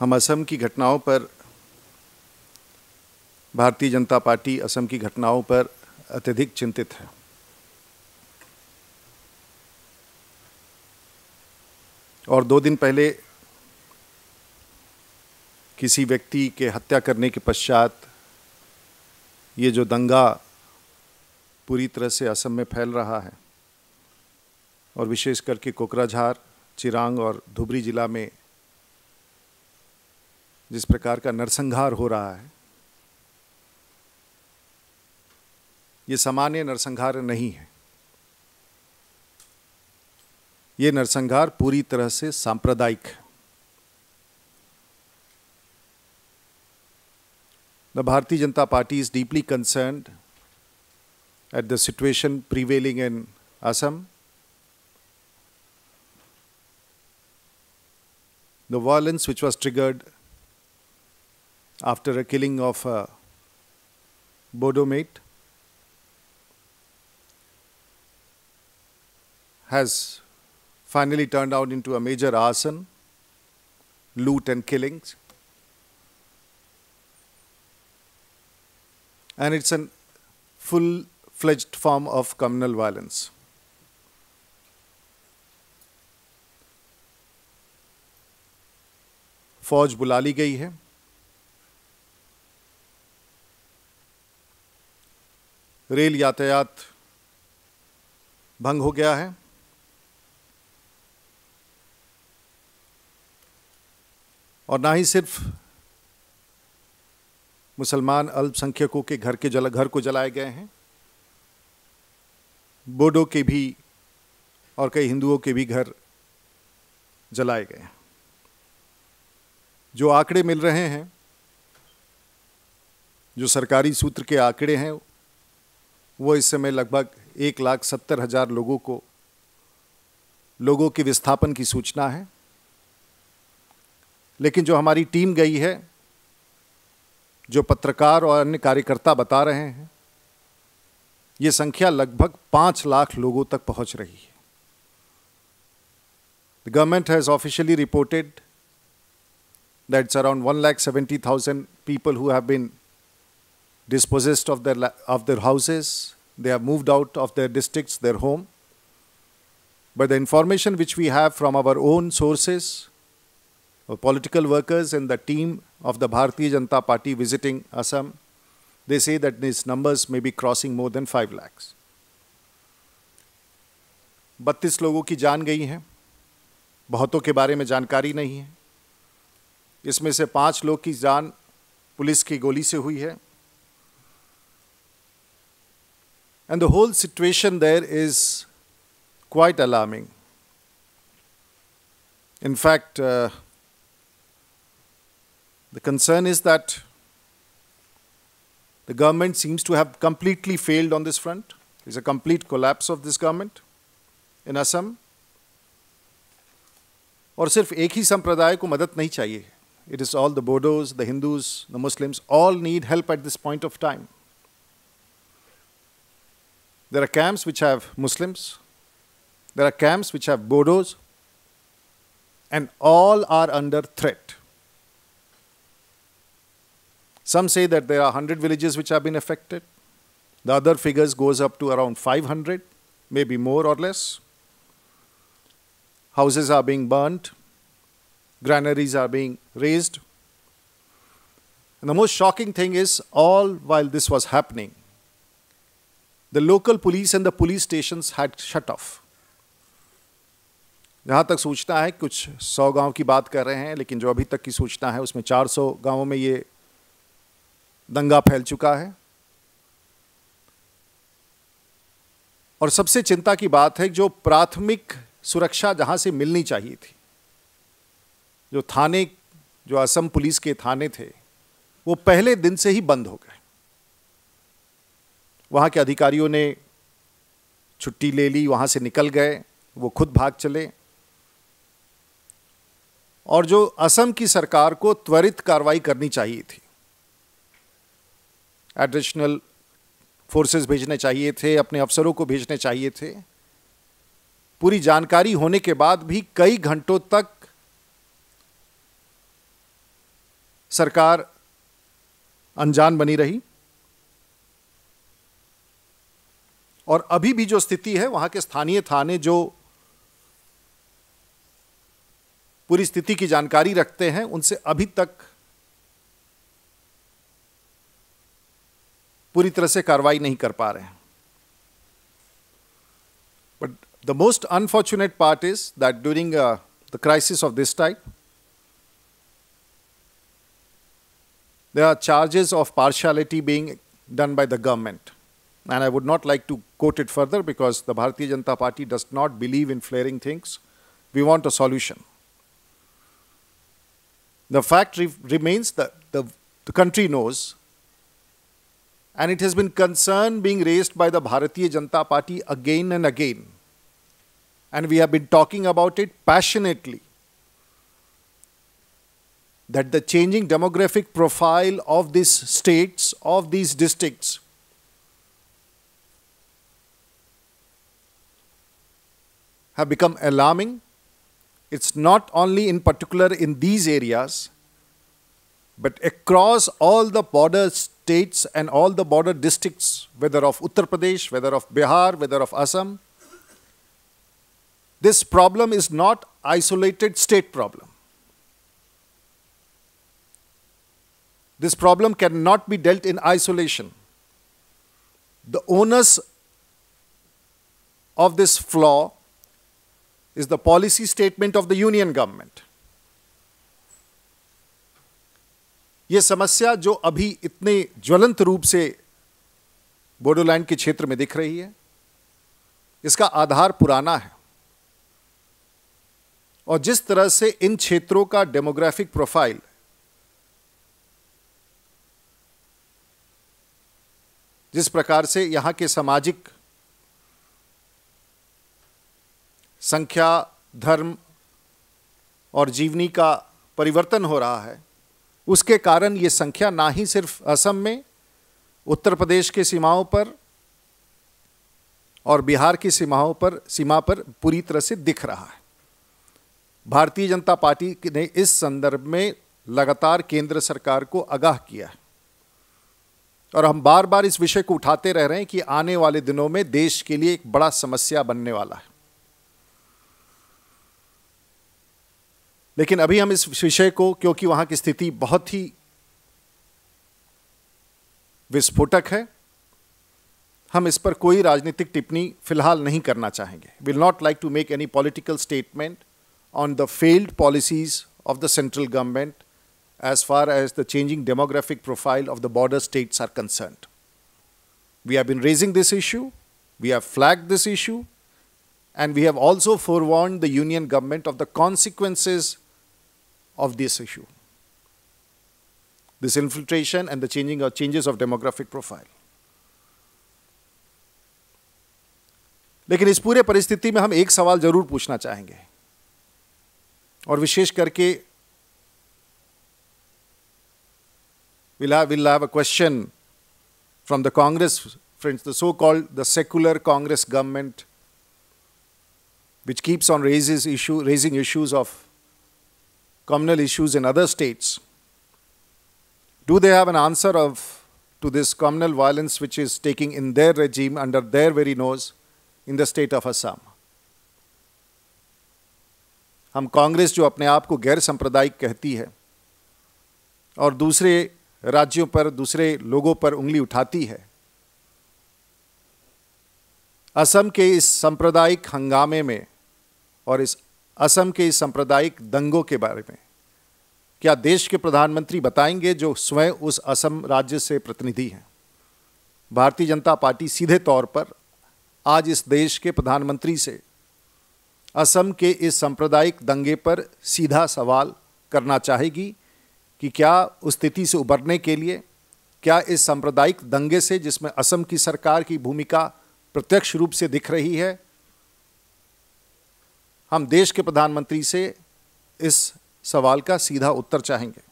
हम असम की घटनाओं पर भारतीय जनता पार्टी असम की घटनाओं पर अत्यधिक चिंतित है और दो दिन पहले किसी व्यक्ति के हत्या करने के पश्चात ये जो दंगा पूरी तरह से असम में फैल रहा है और विशेष करके कोकराझार चिरांग और धुबरी जिला में जिस प्रकार का नरसंहार हो रहा है ये सामान्य नरसंहार नहीं है ये नरसंहार पूरी तरह से सांप्रदायिक है the Bharatiya Janata party is deeply concern at the situation prevailing in Assam the violence which was triggered after a killing of a Bodo mate has finally turned out into a major arson, loot and killings. And it's a full-fledged form of communal violence. फौज बुला ली rail यातायात भंग हो गया है और ना ही सिर्फ मुसलमान अल्पसंख्यकों के घर के जल घर को जलाए गए हैं बोडो के भी और कई हिंदुओं के भी घर जलाए गए हैं जो आंकड़े मिल रहे हैं जो सरकारी सूत्र के आंकड़े हैं वो इस समय लगभग एक लाख सत्तर हज़ार लोगों को लोगों के विस्थापन की सूचना है लेकिन जो हमारी टीम गई है जो पत्रकार और अन्य कार्यकर्ता बता रहे हैं ये संख्या लगभग पाँच लाख लोगों तक पहुंच रही है government has officially reported that's around one lakh seventy thousand people who have been dispossessed of their, of their houses, they have moved out of their districts, their home. But the information which we have from our own sources, of political workers and the team of the Bharatiya Janata Party visiting Assam, they say that these numbers may be crossing more than 5 lakhs. 32 logo ki jaan gayi हैं bahuton ke बारे mein jankari nahi hai. Isme se 5 log ki jaan police ki goli se hui hai. And the whole situation there is quite alarming. In fact, uh, the concern is that the government seems to have completely failed on this front. There's a complete collapse of this government in Assam. Or, सिर्फ एक sampradaya संप्रदाय को मदद नहीं चाहिए it the all the Bodos the Hindus the Muslims all need help at this point there are camps which have Muslims. There are camps which have Bodos. And all are under threat. Some say that there are 100 villages which have been affected. The other figures goes up to around 500, maybe more or less. Houses are being burnt. Granaries are being razed. And the most shocking thing is all while this was happening, The local police and the police stations had shut off. जहाँ तक सूचना है कुछ सौ गांव की बात कर रहे हैं लेकिन जो अभी तक की सूचना है उसमें 400 गांवों में ये दंगा फैल चुका है और सबसे चिंता की बात है जो प्राथमिक सुरक्षा जहाँ से मिलनी चाहिए थी जो थाने जो असम पुलिस के थाने थे वो पहले दिन से ही बंद हो गए वहाँ के अधिकारियों ने छुट्टी ले ली वहाँ से निकल गए वो खुद भाग चले और जो असम की सरकार को त्वरित कार्रवाई करनी चाहिए थी एडिशनल फोर्सेस भेजने चाहिए थे अपने अफसरों को भेजने चाहिए थे पूरी जानकारी होने के बाद भी कई घंटों तक सरकार अनजान बनी रही और अभी भी जो स्थिति है वहां के स्थानीय थाने जो पूरी स्थिति की जानकारी रखते हैं उनसे अभी तक पूरी तरह से कार्रवाई नहीं कर पा रहे हैं but the most unfortunate part is that during the crisis of this type there are charges of partiality being done by the government and I would not like to quote it further because the Bharatiya Janata Party does not believe in flaring things. We want a solution. The fact re remains that the, the country knows, and it has been concern being raised by the Bharatiya Janata Party again and again. And we have been talking about it passionately that the changing demographic profile of these states, of these districts, have become alarming. It's not only in particular in these areas, but across all the border states and all the border districts, whether of Uttar Pradesh, whether of Bihar, whether of Assam, this problem is not isolated state problem. This problem cannot be dealt in isolation. The onus of this flaw is the policy statement of the union government ये समस्या जो अभी इतने ज्वलंत रूप से बोडोलैंड के क्षेत्र में दिख रही है इसका आधार पुराना है और जिस तरह से इन क्षेत्रों का डेमोग्राफिक प्रोफाइल जिस प्रकार से यहां के सामाजिक संख्या धर्म और जीवनी का परिवर्तन हो रहा है उसके कारण ये संख्या ना ही सिर्फ असम में उत्तर प्रदेश के सीमाओं पर और बिहार की सीमाओं पर सीमा पर पूरी तरह से दिख रहा है भारतीय जनता पार्टी ने इस संदर्भ में लगातार केंद्र सरकार को आगाह किया है और हम बार बार इस विषय को उठाते रह रहे हैं कि आने वाले दिनों में देश के लिए एक बड़ा समस्या बनने वाला है लेकिन अभी हम इस विषय को क्योंकि वहां की स्थिति बहुत ही विस्फोटक है हम इस पर कोई राजनीतिक टिप्पणी फिलहाल नहीं करना चाहेंगे will not like to make any political statement on the failed policies of the central government as far as the changing demographic profile of the border states are concern we have been raising this issue we have flag this issue And we have also forewarned the union government of the consequences of this issue. This infiltration and the changing changes of demographic profile. लेकिन इस पूरे परिस्थिति में हम एक सवाल जरूर पूछना चाहेंगे और विशष we'll have a question from the Congress friends, the so-called the secular Congress government which keeps on raises issue, raising issues of communal issues in other states. Do they have an answer of, to this communal violence which is taking in their regime under their very nose in the state of Assam? हम कांग्रेस जो अपने आप को गैर सांप्रदायिक कहती है और दूसरे राज्यों पर दूसरे लोगों पर उंगली उठाती है असम के इस सांप्रदायिक हंगामे में और इस असम के इस सांप्रदायिक दंगों के बारे में क्या देश के प्रधानमंत्री बताएंगे जो स्वयं उस असम राज्य से प्रतिनिधि हैं भारतीय जनता पार्टी सीधे तौर पर आज इस देश के प्रधानमंत्री से असम के इस सांप्रदायिक दंगे पर सीधा सवाल करना चाहेगी कि क्या उस स्थिति से उबरने के लिए क्या इस सांप्रदायिक दंगे से जिसमें असम की सरकार की भूमिका प्रत्यक्ष रूप से दिख रही है हम देश के प्रधानमंत्री से इस सवाल का सीधा उत्तर चाहेंगे